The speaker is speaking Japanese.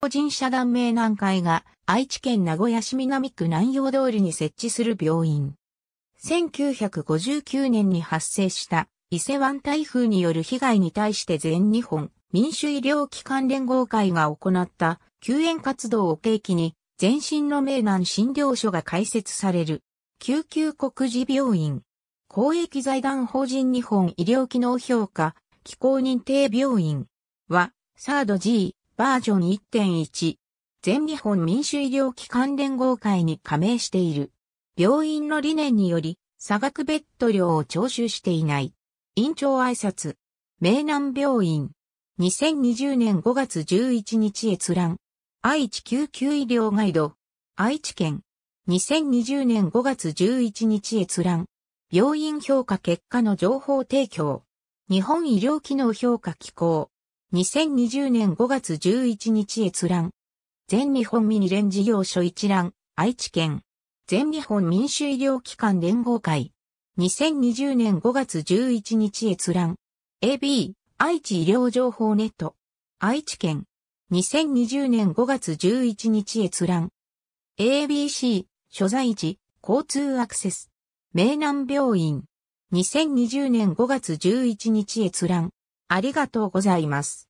法人社団名南会が愛知県名古屋市南区南陽通りに設置する病院。1959年に発生した伊勢湾台風による被害に対して全日本民主医療機関連合会が行った救援活動を契機に前身の名南診療所が開設される救急国事病院公益財団法人日本医療機能評価機構認定病院はサード G バージョン1.1。全日本民主医療機関連合会に加盟している。病院の理念により、差額ベッド料を徴収していない。院長挨拶。名南病院。2020年5月11日閲覧。愛知救急医療ガイド。愛知県。2020年5月11日閲覧。病院評価結果の情報提供。日本医療機能評価機構。2020年5月11日閲覧。全日本ミニレン事業所一覧、愛知県。全日本民主医療機関連合会。2020年5月11日閲覧。AB、愛知医療情報ネット。愛知県。2020年5月11日閲覧。ABC、所在地、交通アクセス。明南病院。2020年5月11日閲覧。ありがとうございます。